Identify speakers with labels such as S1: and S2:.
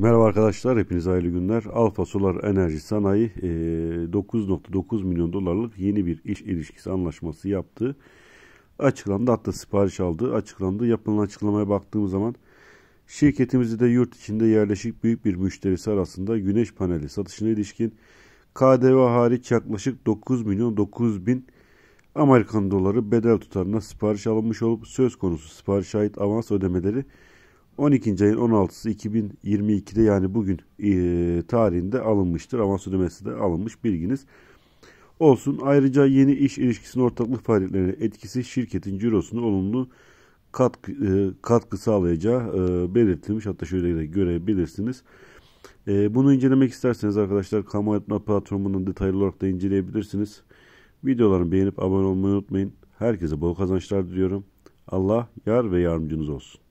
S1: Merhaba arkadaşlar, hepiniz hayırlı günler. Alfa Solar Enerji Sanayi 9.9 e, milyon dolarlık yeni bir iş ilişkisi anlaşması yaptı. Açıklandı, hatta sipariş aldı. Açıklandı. Yapılan açıklamaya baktığımız zaman şirketimizi de yurt içinde yerleşik büyük bir müşterisi arasında güneş paneli satışına ilişkin KDV hariç yaklaşık 9 milyon 9 bin Amerikan doları bedel tutarına sipariş alınmış olup söz konusu sipariş ait avans ödemeleri 12. ayın 16'sı 2022'de yani bugün e, tarihinde alınmıştır. Avans ödemesi de alınmış bilginiz olsun. Ayrıca yeni iş ilişkisinin ortaklık faaliyetlerine etkisi şirketin ciro'sunu olumlu katkı, e, katkı sağlayacağı e, belirtilmiş. Hatta şöyle de görebilirsiniz. E, bunu incelemek isterseniz arkadaşlar kamu yatma platformundan detaylı olarak da inceleyebilirsiniz. Videolarımı beğenip abone olmayı unutmayın. Herkese bol kazançlar diliyorum. Allah yar ve yardımcınız olsun.